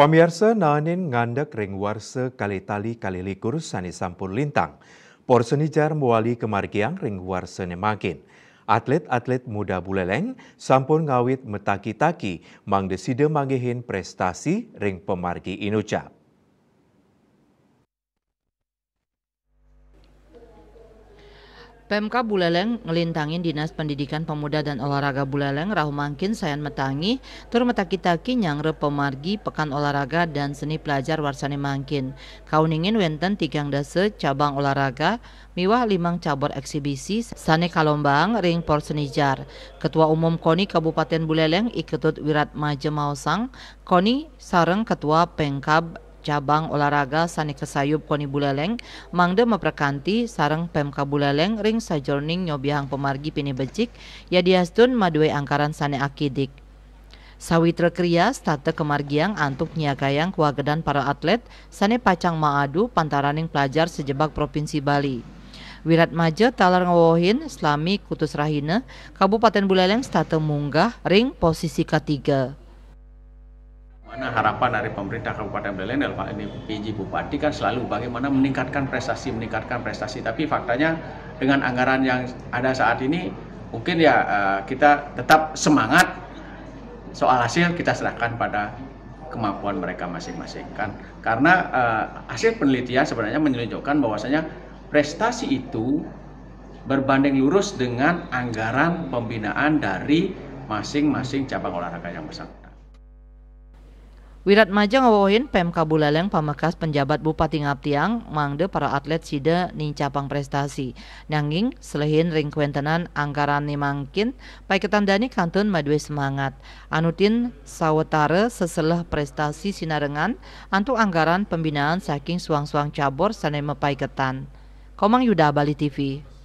Pemirsa naanin ngandak ring warsa kali tali kali likur sani sampur lintang. Por senijar muali kemargiang ring warsa nemakin. Atlet-atlet muda buleleng sampun ngawit metaki-taki mangdeside mangehin prestasi ring pemargi inucap. PMK Buleleng ngelintangin Dinas Pendidikan Pemuda dan Olahraga Buleleng Rahumangkin Sayan Metangi tur metakitaki taki nyangre pemargi Pekan Olahraga dan Seni Pelajar Warsani Mangkin. Kauningin wenten tigang dase cabang olahraga miwah limang cabur eksibisi sane kalombang ring por senijar. Ketua Umum KONI Kabupaten Buleleng Iketut Wirat Maje Mausang, KONI sareng Ketua Pengkab cabang olahraga Sani Kesayub Koni Buleleng, Mangde Meprekanti, Sarang Pemka Buleleng, Ring Sajorning nyobihang Pemargi Pini Becik, Yadiastun Madue Angkaran Sane Akidik. Sawitra Kriya state kemargiang antuk nyakayang kewagedan para atlet sane pacang maadu pantaraning pelajar sejebak Provinsi Bali. Wirat Maja talar ngawohin Slami Kutus Rahine, Kabupaten Buleleng state munggah ring posisi ketiga. Mana harapan dari pemerintah Kabupaten Belen dalam ini PJ Bupati kan selalu bagaimana meningkatkan prestasi, meningkatkan prestasi. Tapi faktanya dengan anggaran yang ada saat ini mungkin ya eh, kita tetap semangat soal hasil kita serahkan pada kemampuan mereka masing-masing kan karena eh, hasil penelitian sebenarnya menunjukkan bahwasanya prestasi itu berbanding lurus dengan anggaran pembinaan dari masing-masing cabang olahraga yang besar Wirat Majang wawahin PMK Buleleng pamekas penjabat Bupati Ngaptiang mangde para atlet sida nincapang prestasi. Nanging selehin ring anggaran angkaran ni mangkin kanton kantun madwe semangat. Anutin sawetare seselah prestasi sinarengan antuk anggaran pembinaan saking suang-suang cabur sanema paiketan. Komang Yuda Bali TV.